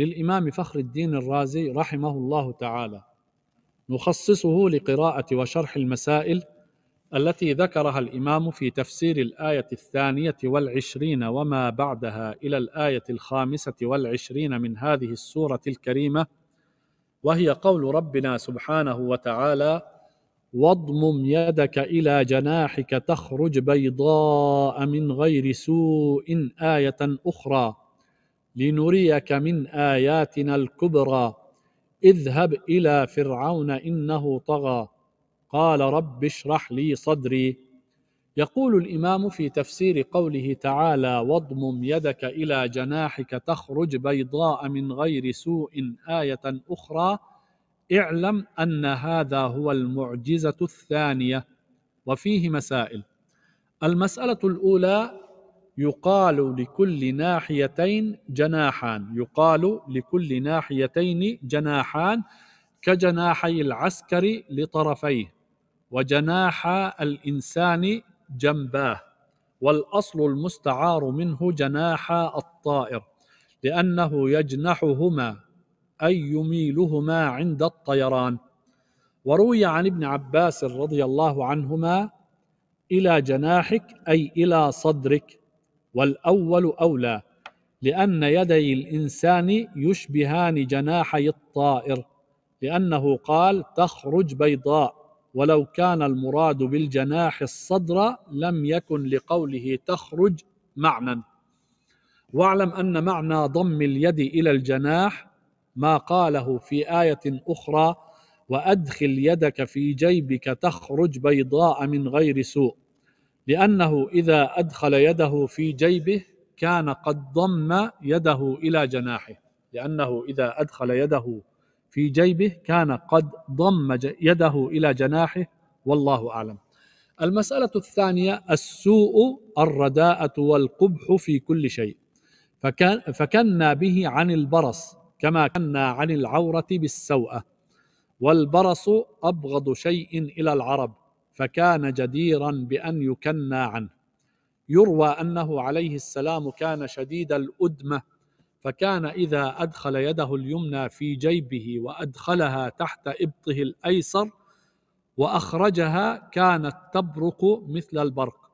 للإمام فخر الدين الرازي رحمه الله تعالى نخصصه لقراءة وشرح المسائل التي ذكرها الإمام في تفسير الآية الثانية والعشرين وما بعدها إلى الآية الخامسة والعشرين من هذه السورة الكريمة وهي قول ربنا سبحانه وتعالى واضمم يدك إلى جناحك تخرج بيضاء من غير سوء آية أخرى لنريك من اياتنا الكبرى اذهب الى فرعون انه طغى قال رب اشرح لي صدري يقول الامام في تفسير قوله تعالى واضمم يدك الى جناحك تخرج بيضاء من غير سوء ايه اخرى اعلم ان هذا هو المعجزه الثانيه وفيه مسائل المساله الاولى يقال لكل ناحيتين جناحان يقال لكل ناحيتين جناحان كجناحي العسكر لطرفيه وجناحا الإنسان جنباه والأصل المستعار منه جناحا الطائر لأنه يجنحهما أي يميلهما عند الطيران وروي عن ابن عباس رضي الله عنهما إلى جناحك أي إلى صدرك والأول أولى لأن يدي الإنسان يشبهان جناحي الطائر لأنه قال تخرج بيضاء ولو كان المراد بالجناح الصدر لم يكن لقوله تخرج معنى واعلم أن معنى ضم اليد إلى الجناح ما قاله في آية أخرى وأدخل يدك في جيبك تخرج بيضاء من غير سوء لأنه إذا أدخل يده في جيبه كان قد ضم يده إلى جناحه لأنه إذا أدخل يده في جيبه كان قد ضم يده إلى جناحه والله أعلم المسألة الثانية السوء الرداءة والقبح في كل شيء فكان فكنا به عن البرص كما كنا عن العورة بالسوءة والبرص أبغض شيء إلى العرب فكان جديرا بأن يكنى عنه يروى أنه عليه السلام كان شديد الأدمة فكان إذا أدخل يده اليمنى في جيبه وأدخلها تحت إبطه الأيسر وأخرجها كانت تبرق مثل البرق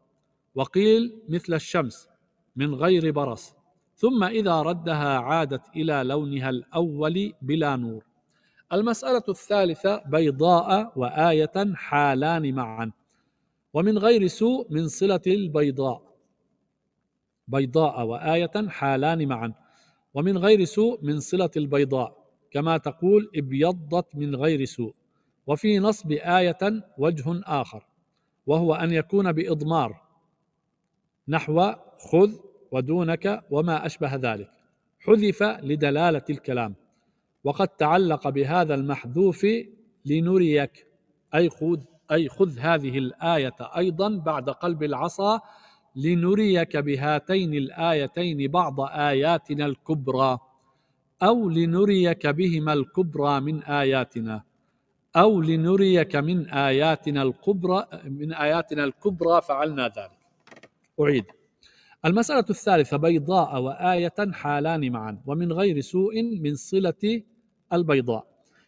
وقيل مثل الشمس من غير برص ثم إذا ردها عادت إلى لونها الأول بلا نور المسألة الثالثة بيضاء وآية حالان معا ومن غير سوء من صلة البيضاء بيضاء وآية حالان معا ومن غير سوء من صلة البيضاء كما تقول ابيضت من غير سوء وفي نصب آية وجه آخر وهو أن يكون بإضمار نحو خذ ودونك وما أشبه ذلك حذف لدلالة الكلام وقد تعلق بهذا المحذوف لنريك أي خذ أي خذ هذه الآية أيضا بعد قلب العصا لنريك بهاتين الآيتين بعض آياتنا الكبرى أو لنريك بهما الكبرى من آياتنا أو لنريك من آياتنا الكبرى من آياتنا الكبرى فعلنا ذلك. أعيد. المسألة الثالثة بيضاء وآية حالان معا ومن غير سوء من صلة البيضاء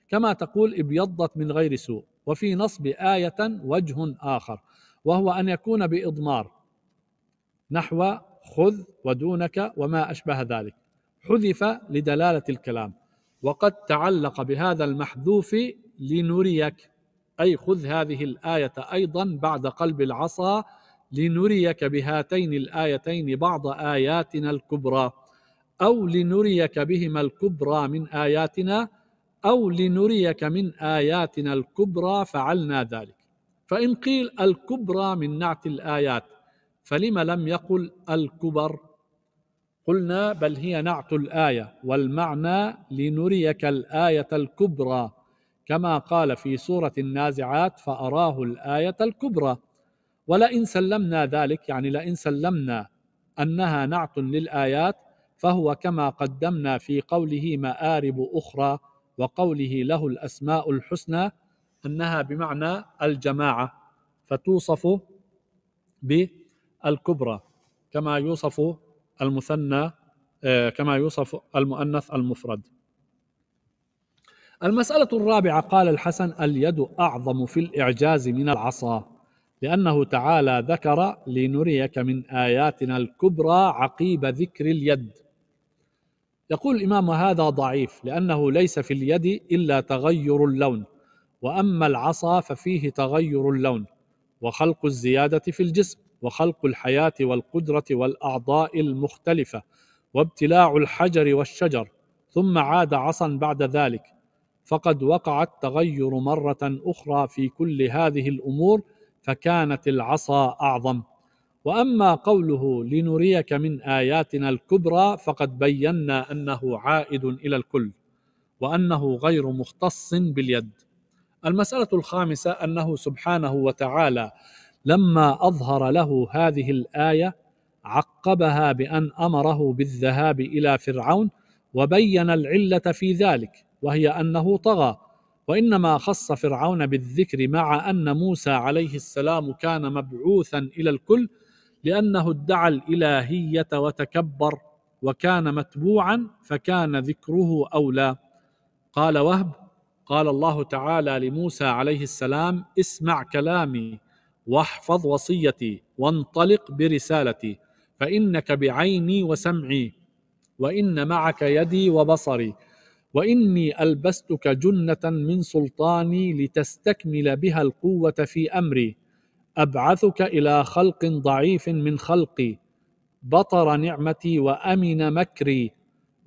كما تقول ابيضت من غير سوء وفي نصب آية وجه آخر وهو أن يكون بإضمار نحو خذ ودونك وما أشبه ذلك حذف لدلالة الكلام وقد تعلق بهذا المحذوف لنريك أي خذ هذه الآية أيضا بعد قلب العصا لنريك بهاتين الآيتين بعض آياتنا الكبرى أو لنريك بهما الكبرى من آياتنا أو لنريك من آياتنا الكبرى فعلنا ذلك فإن قيل الكبرى من نعت الآيات فلم لم يقل الكبر قلنا بل هي نعت الآية والمعنى لنريك الآية الكبرى كما قال في سورة النازعات فأراه الآية الكبرى ولئن سلمنا ذلك يعني لئن سلمنا أنها نعت للآيات فهو كما قدمنا في قوله مآرب أخرى وقوله له الأسماء الحسنى أنها بمعنى الجماعة فتوصف بالكبرى كما يوصف المثنى آه، كما يوصف المؤنث المفرد المسألة الرابعة قال الحسن اليد أعظم في الإعجاز من العصا لأنه تعالى ذكر لنريك من آياتنا الكبرى عقيب ذكر اليد يقول الإمام هذا ضعيف لأنه ليس في اليد إلا تغير اللون وأما العصا ففيه تغير اللون وخلق الزيادة في الجسم وخلق الحياة والقدرة والأعضاء المختلفة وابتلاع الحجر والشجر ثم عاد عصا بعد ذلك فقد وقع التغير مرة أخرى في كل هذه الأمور فكانت العصا أعظم واما قوله لنريك من اياتنا الكبرى فقد بينا انه عائد الى الكل وانه غير مختص باليد المساله الخامسه انه سبحانه وتعالى لما اظهر له هذه الايه عقبها بان امره بالذهاب الى فرعون وبين العله في ذلك وهي انه طغى وانما خص فرعون بالذكر مع ان موسى عليه السلام كان مبعوثا الى الكل لأنه ادعى الإلهية وتكبر وكان متبوعا فكان ذكره أولى قال وهب قال الله تعالى لموسى عليه السلام اسمع كلامي واحفظ وصيتي وانطلق برسالتي فإنك بعيني وسمعي وإن معك يدي وبصري واني البستك جنه من سلطاني لتستكمل بها القوه في امري ابعثك الى خلق ضعيف من خلقي بطر نعمتي وامن مكري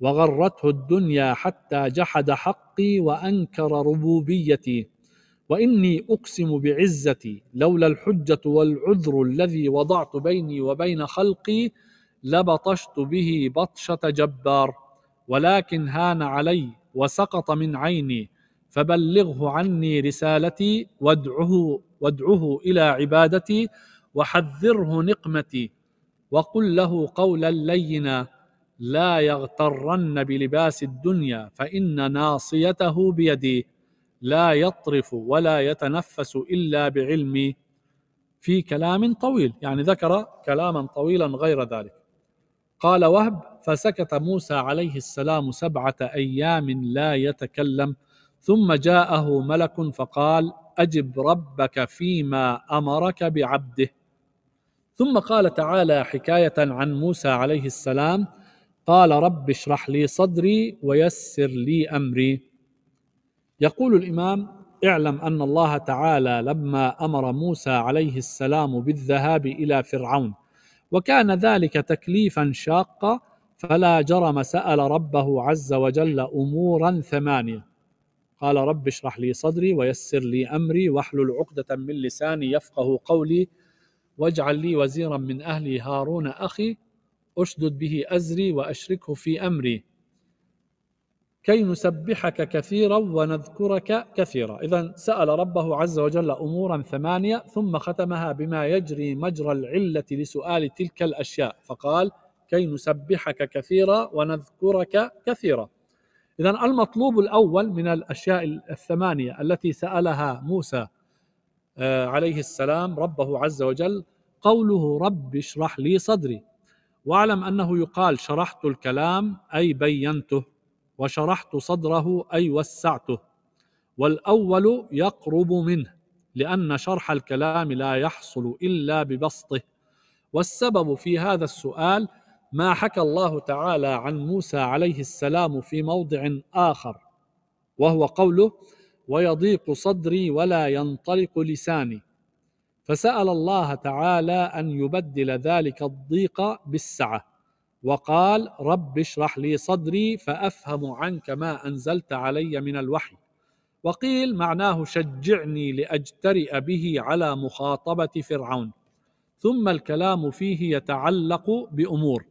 وغرته الدنيا حتى جحد حقي وانكر ربوبيتي واني اقسم بعزتي لولا الحجه والعذر الذي وضعت بيني وبين خلقي لبطشت به بطشه جبار ولكن هان علي وسقط من عيني فبلغه عني رسالتي وادعه وادعه الى عبادتي وحذره نقمتي وقل له قولا لينا لا يغترن بلباس الدنيا فان ناصيته بيدي لا يطرف ولا يتنفس الا بعلمي في كلام طويل يعني ذكر كلاما طويلا غير ذلك قال وهب فسكت موسى عليه السلام سبعه ايام لا يتكلم ثم جاءه ملك فقال اجب ربك فيما امرك بعبده ثم قال تعالى حكايه عن موسى عليه السلام قال رب اشرح لي صدري ويسر لي امري يقول الامام اعلم ان الله تعالى لما امر موسى عليه السلام بالذهاب الى فرعون وكان ذلك تكليفا شاقا فلا جرم سال ربه عز وجل امورا ثمانيه قال رب اشرح لي صدري ويسر لي أمري واحلل عقدة من لساني يفقه قولي واجعل لي وزيرا من أهلي هارون أخي أشدد به أزري وأشركه في أمري كي نسبحك كثيرا ونذكرك كثيرا إذا سأل ربه عز وجل أمورا ثمانية ثم ختمها بما يجري مجرى العلة لسؤال تلك الأشياء فقال كي نسبحك كثيرا ونذكرك كثيرا إذا المطلوب الأول من الأشياء الثمانية التي سألها موسى آه، عليه السلام ربه عز وجل قوله رب اشرح لي صدري واعلم أنه يقال شرحت الكلام أي بينته وشرحت صدره أي وسعته والأول يقرب منه لأن شرح الكلام لا يحصل إلا ببسطه والسبب في هذا السؤال ما حكى الله تعالى عن موسى عليه السلام في موضع اخر وهو قوله ويضيق صدري ولا ينطلق لساني فسال الله تعالى ان يبدل ذلك الضيق بالسعه وقال رب اشرح لي صدري فافهم عنك ما انزلت علي من الوحي وقيل معناه شجعني لاجترئ به على مخاطبه فرعون ثم الكلام فيه يتعلق بامور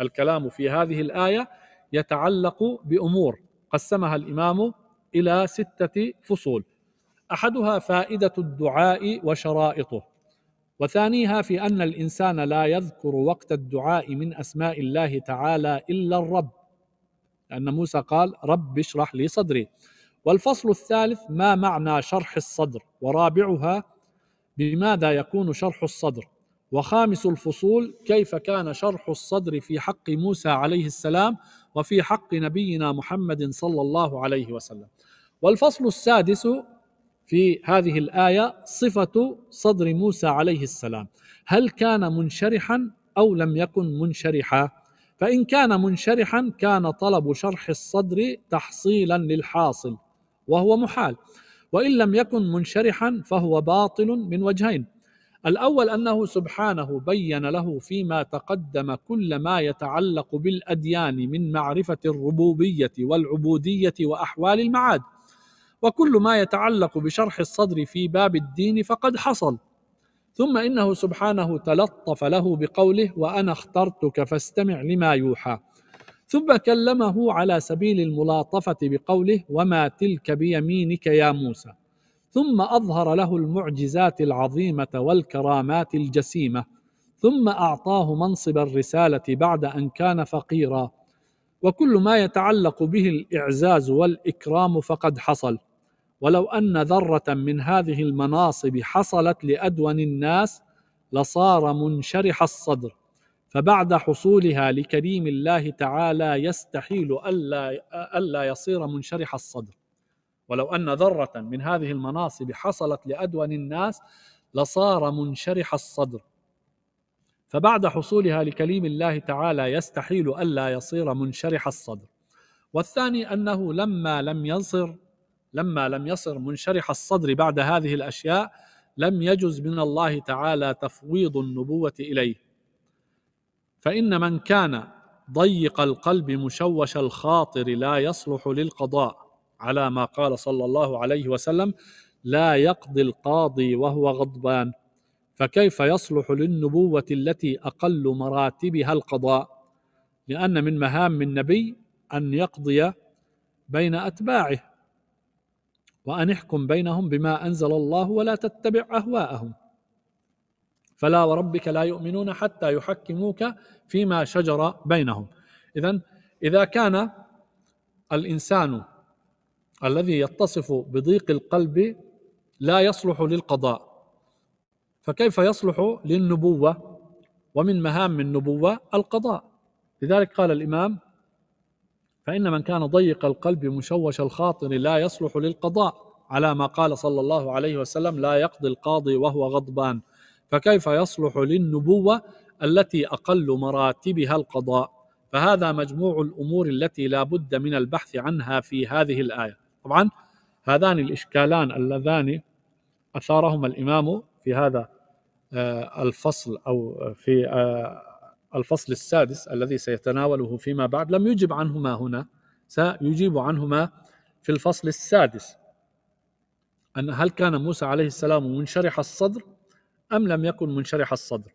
الكلام في هذه الآية يتعلق بأمور قسمها الإمام إلى ستة فصول أحدها فائدة الدعاء وشرائطه وثانيها في أن الإنسان لا يذكر وقت الدعاء من أسماء الله تعالى إلا الرب لأن موسى قال رب اشرح لي صدري والفصل الثالث ما معنى شرح الصدر ورابعها بماذا يكون شرح الصدر وخامس الفصول كيف كان شرح الصدر في حق موسى عليه السلام وفي حق نبينا محمد صلى الله عليه وسلم والفصل السادس في هذه الايه صفه صدر موسى عليه السلام هل كان منشرحا او لم يكن منشرحا فان كان منشرحا كان طلب شرح الصدر تحصيلا للحاصل وهو محال وان لم يكن منشرحا فهو باطل من وجهين الاول انه سبحانه بين له فيما تقدم كل ما يتعلق بالاديان من معرفه الربوبيه والعبوديه واحوال المعاد وكل ما يتعلق بشرح الصدر في باب الدين فقد حصل ثم انه سبحانه تلطف له بقوله وانا اخترتك فاستمع لما يوحى ثم كلمه على سبيل الملاطفه بقوله وما تلك بيمينك يا موسى ثم اظهر له المعجزات العظيمه والكرامات الجسيمه ثم اعطاه منصب الرساله بعد ان كان فقيرا وكل ما يتعلق به الاعزاز والاكرام فقد حصل ولو ان ذره من هذه المناصب حصلت لادون الناس لصار منشرح الصدر فبعد حصولها لكريم الله تعالى يستحيل الا الا يصير منشرح الصدر ولو أن ذرة من هذه المناصب حصلت لأدون الناس لصار منشرح الصدر فبعد حصولها لكليم الله تعالى يستحيل ألا يصير منشرح الصدر والثاني أنه لما لم يصر لما لم يصر منشرح الصدر بعد هذه الأشياء لم يجز من الله تعالى تفويض النبوة إليه فإن من كان ضيق القلب مشوش الخاطر لا يصلح للقضاء على ما قال صلى الله عليه وسلم لا يقضي القاضي وهو غضبان فكيف يصلح للنبوة التي أقل مراتبها القضاء لأن من مهام النبي أن يقضي بين أتباعه وأن احكم بينهم بما أنزل الله ولا تتبع أهواءهم فلا وربك لا يؤمنون حتى يحكموك فيما شجر بينهم إذا إذا كان الإنسان الذي يتصف بضيق القلب لا يصلح للقضاء فكيف يصلح للنبوة ومن مهام النبوة القضاء لذلك قال الإمام فإن من كان ضيق القلب مشوش الخاطر لا يصلح للقضاء على ما قال صلى الله عليه وسلم لا يقضي القاضي وهو غضبان فكيف يصلح للنبوة التي أقل مراتبها القضاء فهذا مجموع الأمور التي لا بد من البحث عنها في هذه الآية طبعا هذان الإشكالان اللذان أثارهما الإمام في هذا آه، الفصل أو في آه، الفصل السادس الذي سيتناوله فيما بعد لم يجب عنهما هنا سيجيب عنهما في الفصل السادس أن هل كان موسى عليه السلام منشرح الصدر أم لم يكن منشرح الصدر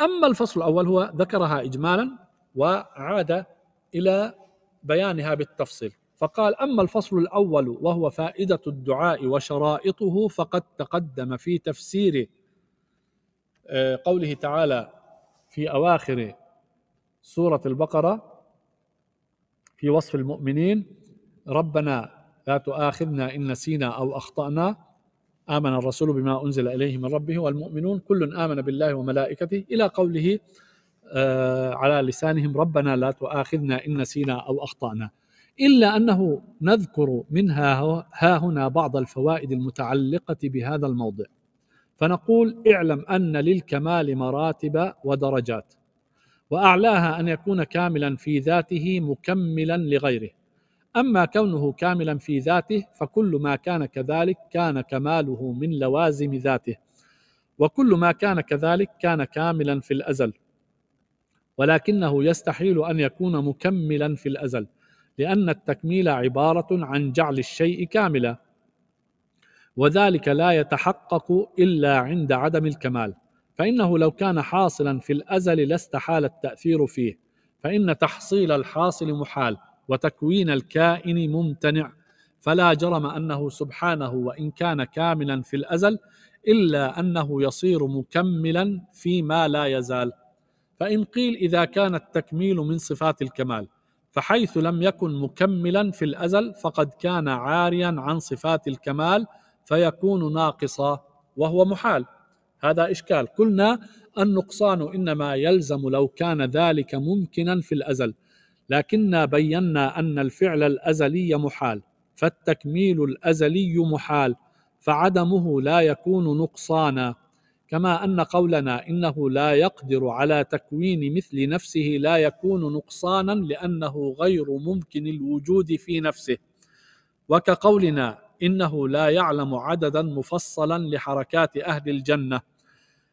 أما الفصل الأول هو ذكرها إجمالا وعاد إلى بيانها بالتفصيل فقال أما الفصل الأول وهو فائدة الدعاء وشرائطه فقد تقدم في تفسير آه، قوله تعالى في أواخر سورة البقرة في وصف المؤمنين ربنا لا تؤاخذنا إن نسينا أو أخطأنا آمن الرسول بما أنزل إليه من ربه والمؤمنون كل آمن بالله وملائكته إلى قوله آه، على لسانهم ربنا لا تؤاخذنا إن نسينا أو أخطأنا إلا أنه نذكر منها ها هنا بعض الفوائد المتعلقة بهذا الموضع فنقول اعلم أن للكمال مراتب ودرجات وأعلاها أن يكون كاملا في ذاته مكملا لغيره أما كونه كاملا في ذاته فكل ما كان كذلك كان كماله من لوازم ذاته وكل ما كان كذلك كان كاملا في الأزل ولكنه يستحيل أن يكون مكملا في الأزل لأن التكميل عبارة عن جعل الشيء كاملا وذلك لا يتحقق إلا عند عدم الكمال فإنه لو كان حاصلا في الأزل لاستحال التأثير فيه فإن تحصيل الحاصل محال وتكوين الكائن ممتنع فلا جرم أنه سبحانه وإن كان كاملا في الأزل إلا أنه يصير مكملا فيما لا يزال فإن قيل إذا كان التكميل من صفات الكمال فحيث لم يكن مكملا في الازل فقد كان عاريا عن صفات الكمال فيكون ناقصا وهو محال هذا اشكال قلنا النقصان انما يلزم لو كان ذلك ممكنا في الازل لكننا بينا ان الفعل الازلي محال فالتكميل الازلي محال فعدمه لا يكون نقصانا كما ان قولنا انه لا يقدر على تكوين مثل نفسه لا يكون نقصانا لانه غير ممكن الوجود في نفسه وكقولنا انه لا يعلم عددا مفصلا لحركات اهل الجنه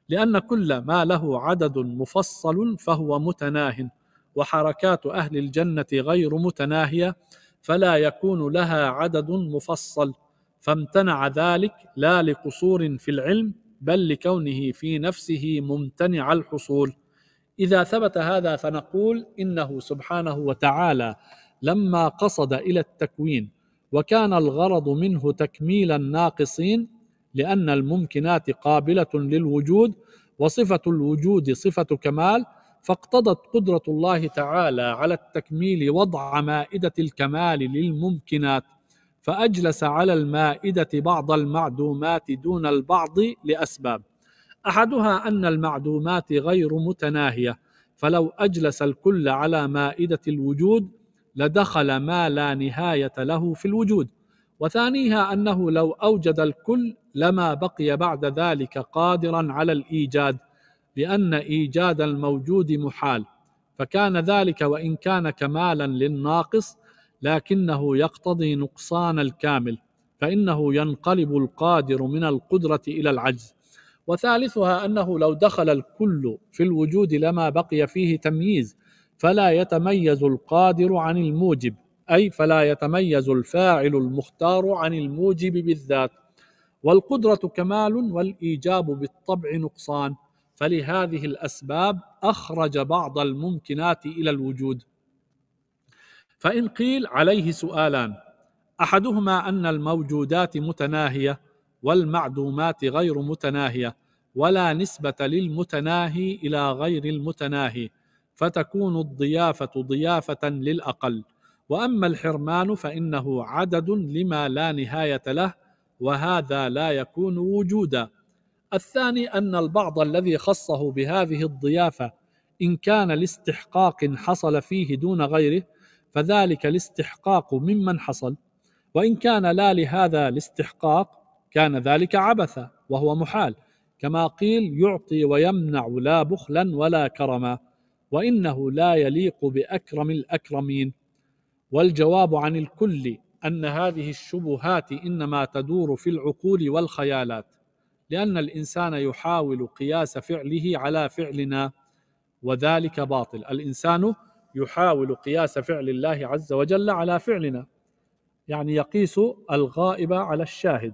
لان كل ما له عدد مفصل فهو متناه وحركات اهل الجنه غير متناهيه فلا يكون لها عدد مفصل فامتنع ذلك لا لقصور في العلم بل لكونه في نفسه ممتنع الحصول اذا ثبت هذا فنقول انه سبحانه وتعالى لما قصد الى التكوين وكان الغرض منه تكميل الناقصين لان الممكنات قابله للوجود وصفه الوجود صفه كمال فاقتضت قدره الله تعالى على التكميل وضع مائده الكمال للممكنات فأجلس على المائدة بعض المعدومات دون البعض لأسباب أحدها أن المعدومات غير متناهية فلو أجلس الكل على مائدة الوجود لدخل ما لا نهاية له في الوجود وثانيها أنه لو أوجد الكل لما بقي بعد ذلك قادرا على الإيجاد لأن إيجاد الموجود محال فكان ذلك وإن كان كمالا للناقص لكنه يقتضي نقصان الكامل فانه ينقلب القادر من القدره الى العجز وثالثها انه لو دخل الكل في الوجود لما بقي فيه تمييز فلا يتميز القادر عن الموجب اي فلا يتميز الفاعل المختار عن الموجب بالذات والقدره كمال والايجاب بالطبع نقصان فلهذه الاسباب اخرج بعض الممكنات الى الوجود فإن قيل عليه سؤالان أحدهما أن الموجودات متناهية والمعدومات غير متناهية ولا نسبة للمتناهي إلى غير المتناهي فتكون الضيافة ضيافة للأقل وأما الحرمان فإنه عدد لما لا نهاية له وهذا لا يكون وجودا الثاني أن البعض الذي خصه بهذه الضيافة إن كان لاستحقاق حصل فيه دون غيره فذلك الاستحقاق ممن حصل وإن كان لا لهذا الاستحقاق كان ذلك عبثا وهو محال كما قيل يعطي ويمنع لا بخلا ولا كرما وإنه لا يليق بأكرم الأكرمين والجواب عن الكل أن هذه الشبهات إنما تدور في العقول والخيالات لأن الإنسان يحاول قياس فعله على فعلنا وذلك باطل الإنسان يحاول قياس فعل الله عز وجل على فعلنا يعني يقيس الغائب على الشاهد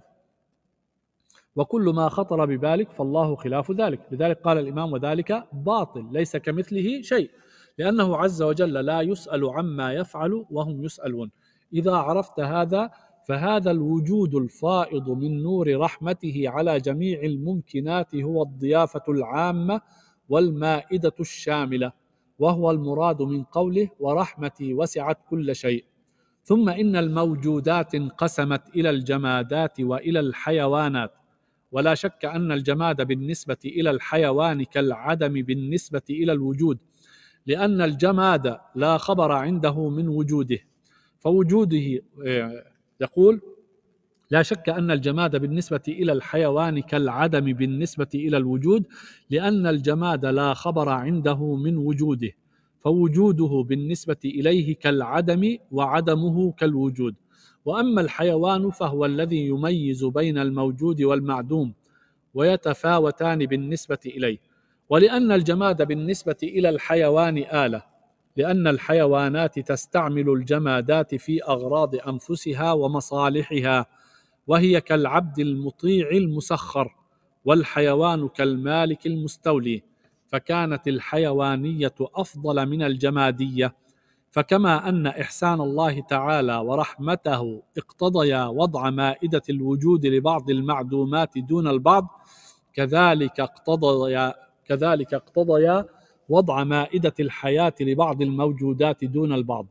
وكل ما خطر ببالك فالله خلاف ذلك لذلك قال الإمام وذلك باطل ليس كمثله شيء لأنه عز وجل لا يسأل عما يفعل وهم يسألون إذا عرفت هذا فهذا الوجود الفائض من نور رحمته على جميع الممكنات هو الضيافة العامة والمائدة الشاملة وهو المراد من قوله ورحمتي وسعت كل شيء ثم ان الموجودات انقسمت الى الجمادات والى الحيوانات ولا شك ان الجماد بالنسبه الى الحيوان كالعدم بالنسبه الى الوجود لان الجماد لا خبر عنده من وجوده فوجوده آه، يقول لا شك أن الجماد بالنسبة إلى الحيوان كالعدم بالنسبة إلى الوجود لأن الجماد لا خبر عنده من وجوده فوجوده بالنسبة إليه كالعدم وعدمه كالوجود وأما الحيوان فهو الذي يميز بين الموجود والمعدوم ويتفاوتان بالنسبة إليه ولأن الجماد بالنسبة إلى الحيوان آلة لأن الحيوانات تستعمل الجمادات في أغراض أنفسها ومصالحها وهي كالعبد المطيع المسخر والحيوان كالمالك المستولي فكانت الحيوانيه افضل من الجماديه فكما ان احسان الله تعالى ورحمته اقتضيا وضع مائده الوجود لبعض المعدومات دون البعض كذلك اقتضيا كذلك اقتضيا وضع مائده الحياه لبعض الموجودات دون البعض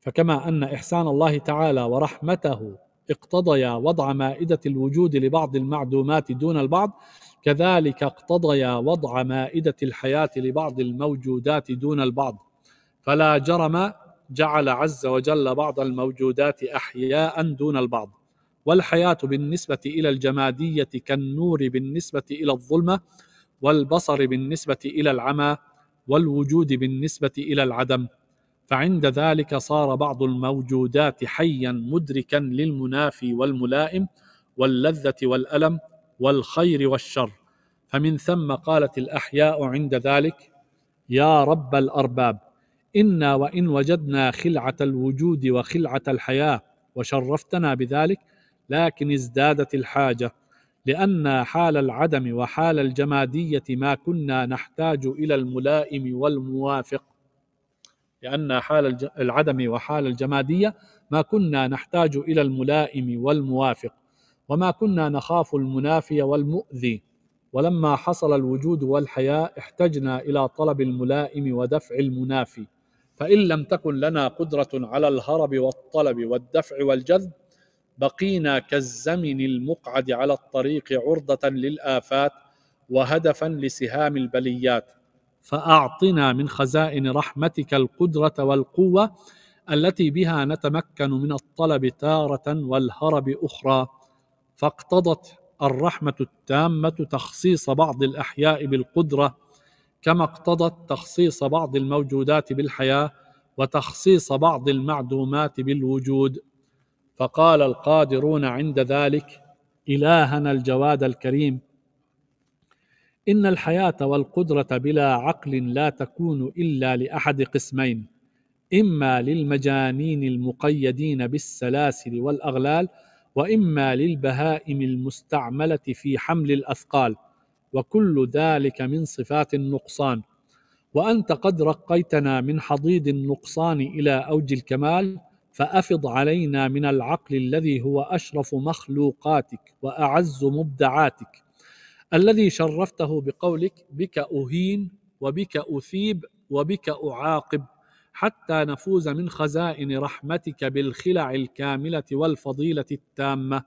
فكما ان احسان الله تعالى ورحمته اقتضيا وضع مائدة الوجود لبعض المعدومات دون البعض كذلك اقتضيا وضع مائدة الحياة لبعض الموجودات دون البعض فلا جرم جعل عز وجل بعض الموجودات أحياء دون البعض والحياة بالنسبة إلى الجمادية كالنور بالنسبة إلى الظلمة والبصر بالنسبة إلى العمى والوجود بالنسبة إلى العدم فعند ذلك صار بعض الموجودات حيا مدركا للمنافي والملائم واللذه والالم والخير والشر فمن ثم قالت الاحياء عند ذلك يا رب الارباب انا وان وجدنا خلعه الوجود وخلعه الحياه وشرفتنا بذلك لكن ازدادت الحاجه لان حال العدم وحال الجماديه ما كنا نحتاج الى الملائم والموافق لأن حال العدم وحال الجمادية ما كنا نحتاج إلى الملائم والموافق وما كنا نخاف المنافي والمؤذي ولما حصل الوجود والحياة احتجنا إلى طلب الملائم ودفع المنافي فإن لم تكن لنا قدرة على الهرب والطلب والدفع والجذب بقينا كالزمن المقعد على الطريق عرضة للآفات وهدفا لسهام البليات فاعطنا من خزائن رحمتك القدره والقوه التي بها نتمكن من الطلب تاره والهرب اخرى فاقتضت الرحمه التامه تخصيص بعض الاحياء بالقدره كما اقتضت تخصيص بعض الموجودات بالحياه وتخصيص بعض المعدومات بالوجود فقال القادرون عند ذلك الهنا الجواد الكريم إن الحياة والقدرة بلا عقل لا تكون إلا لأحد قسمين إما للمجانين المقيدين بالسلاسل والأغلال وإما للبهائم المستعملة في حمل الأثقال وكل ذلك من صفات النقصان وأنت قد رقيتنا من حضيض النقصان إلى أوج الكمال فافض علينا من العقل الذي هو اشرف مخلوقاتك واعز مبدعاتك الذي شرفته بقولك بك أهين وبك أثيب وبك أعاقب حتى نفوز من خزائن رحمتك بالخلع الكاملة والفضيلة التامة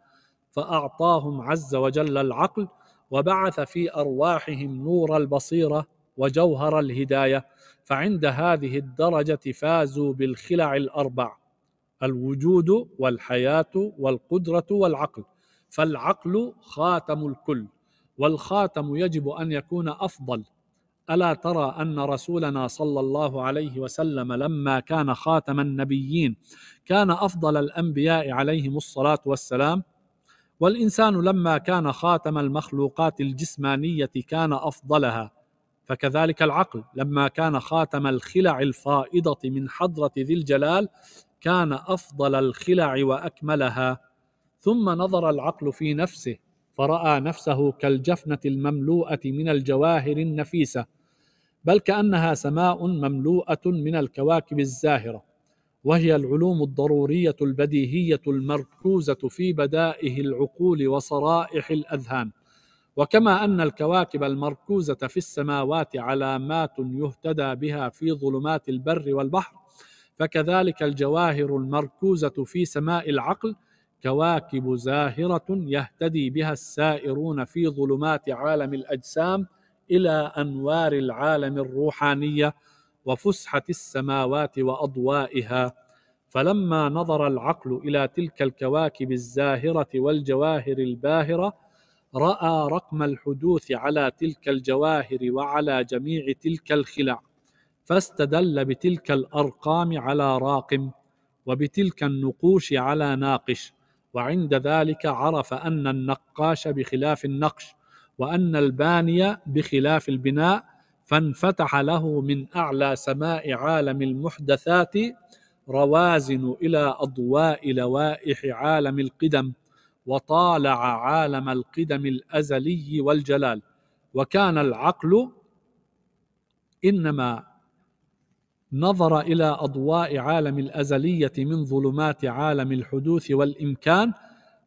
فأعطاهم عز وجل العقل وبعث في أرواحهم نور البصيرة وجوهر الهداية فعند هذه الدرجة فازوا بالخلع الأربع الوجود والحياة والقدرة والعقل فالعقل خاتم الكل والخاتم يجب ان يكون افضل الا ترى ان رسولنا صلى الله عليه وسلم لما كان خاتم النبيين كان افضل الانبياء عليهم الصلاه والسلام والانسان لما كان خاتم المخلوقات الجسمانيه كان افضلها فكذلك العقل لما كان خاتم الخلع الفائضه من حضره ذي الجلال كان افضل الخلع واكملها ثم نظر العقل في نفسه فراى نفسه كالجفنه المملوءه من الجواهر النفيسه بل كانها سماء مملوءه من الكواكب الزاهره وهي العلوم الضروريه البديهيه المركوزه في بدائه العقول وصرائح الاذهان وكما ان الكواكب المركوزه في السماوات علامات يهتدى بها في ظلمات البر والبحر فكذلك الجواهر المركوزه في سماء العقل كواكب زاهرة يهتدي بها السائرون في ظلمات عالم الأجسام إلى أنوار العالم الروحانية وفسحة السماوات وأضوائها فلما نظر العقل إلى تلك الكواكب الزاهرة والجواهر الباهرة رأى رقم الحدوث على تلك الجواهر وعلى جميع تلك الخلع فاستدل بتلك الأرقام على راقم وبتلك النقوش على ناقش وعند ذلك عرف أن النقاش بخلاف النقش وأن الباني بخلاف البناء فانفتح له من أعلى سماء عالم المحدثات روازن إلى أضواء لوائح عالم القدم وطالع عالم القدم الأزلي والجلال وكان العقل إنما نظر الى اضواء عالم الازليه من ظلمات عالم الحدوث والامكان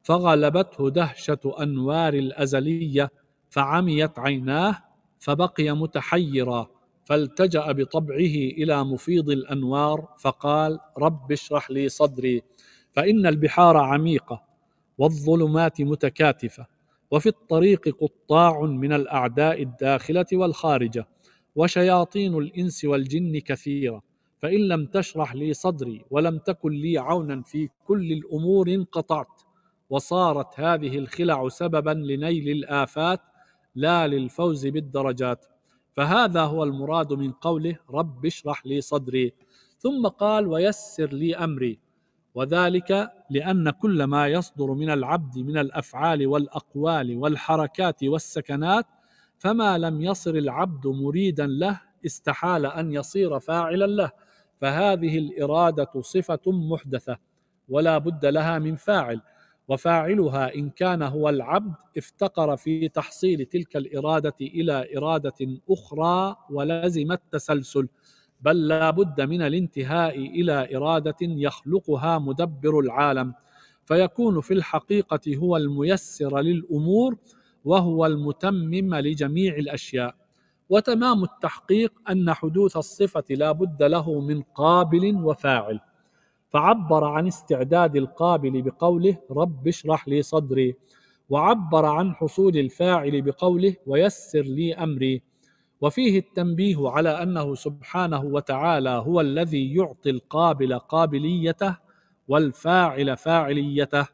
فغلبته دهشه انوار الازليه فعميت عيناه فبقي متحيرا فالتجا بطبعه الى مفيض الانوار فقال رب اشرح لي صدري فان البحار عميقه والظلمات متكاتفه وفي الطريق قطاع من الاعداء الداخله والخارجه وشياطين الانس والجن كثيره فان لم تشرح لي صدري ولم تكن لي عونا في كل الامور انقطعت وصارت هذه الخلع سببا لنيل الافات لا للفوز بالدرجات فهذا هو المراد من قوله رب اشرح لي صدري ثم قال ويسر لي امري وذلك لان كل ما يصدر من العبد من الافعال والاقوال والحركات والسكنات فما لم يصر العبد مريدا له استحال ان يصير فاعلا له فهذه الاراده صفه محدثه ولا بد لها من فاعل وفاعلها ان كان هو العبد افتقر في تحصيل تلك الاراده الى اراده اخرى ولزم التسلسل بل لا بد من الانتهاء الى اراده يخلقها مدبر العالم فيكون في الحقيقه هو الميسر للامور وهو المتمم لجميع الاشياء وتمام التحقيق ان حدوث الصفه لا بد له من قابل وفاعل فعبر عن استعداد القابل بقوله رب اشرح لي صدري وعبر عن حصول الفاعل بقوله ويسر لي امري وفيه التنبيه على انه سبحانه وتعالى هو الذي يعطي القابل قابليته والفاعل فاعليته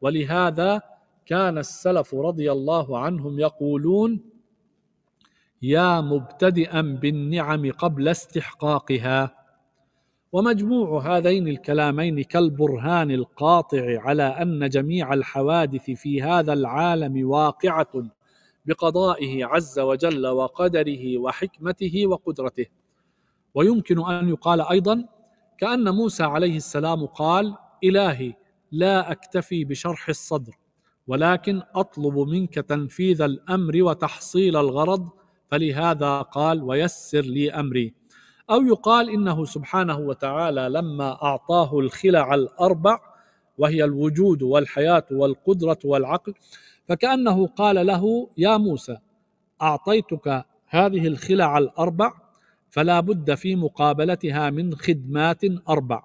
ولهذا كان السلف رضي الله عنهم يقولون يا مبتدئا بالنعم قبل استحقاقها ومجموع هذين الكلامين كالبرهان القاطع على ان جميع الحوادث في هذا العالم واقعه بقضائه عز وجل وقدره وحكمته وقدرته ويمكن ان يقال ايضا كان موسى عليه السلام قال الهي لا اكتفي بشرح الصدر ولكن اطلب منك تنفيذ الامر وتحصيل الغرض فلهذا قال ويسر لي امري او يقال انه سبحانه وتعالى لما اعطاه الخلع الاربع وهي الوجود والحياه والقدره والعقل فكانه قال له يا موسى اعطيتك هذه الخلع الاربع فلا بد في مقابلتها من خدمات اربع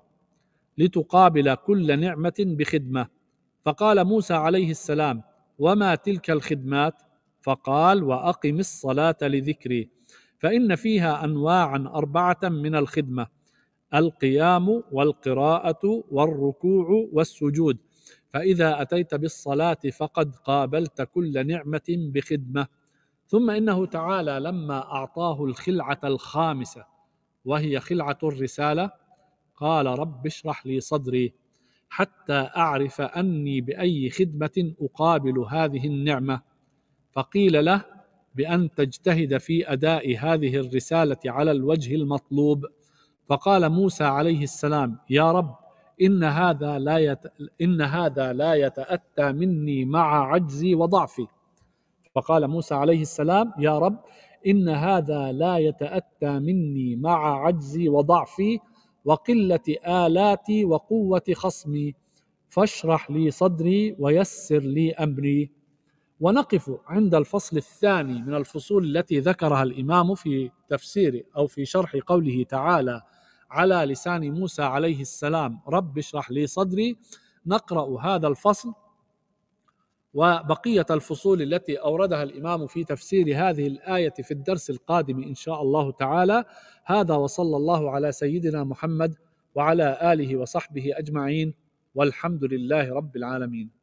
لتقابل كل نعمه بخدمه فقال موسى عليه السلام وما تلك الخدمات فقال واقم الصلاه لذكري فان فيها انواعا اربعه من الخدمه القيام والقراءه والركوع والسجود فاذا اتيت بالصلاه فقد قابلت كل نعمه بخدمه ثم انه تعالى لما اعطاه الخلعه الخامسه وهي خلعه الرساله قال رب اشرح لي صدري حتى اعرف اني باي خدمه اقابل هذه النعمه فقيل له بان تجتهد في اداء هذه الرساله على الوجه المطلوب فقال موسى عليه السلام يا رب ان هذا لا يت... ان هذا لا يتاتى مني مع عجزي وضعفي فقال موسى عليه السلام يا رب ان هذا لا يتاتى مني مع عجزي وضعفي وقلة آلاتي وقوة خصمي فاشرح لي صدري ويسر لي أمري ونقف عند الفصل الثاني من الفصول التي ذكرها الإمام في تفسير أو في شرح قوله تعالى على لسان موسى عليه السلام رب اشرح لي صدري نقرأ هذا الفصل وبقيه الفصول التي اوردها الامام في تفسير هذه الايه في الدرس القادم ان شاء الله تعالى هذا وصلى الله على سيدنا محمد وعلى اله وصحبه اجمعين والحمد لله رب العالمين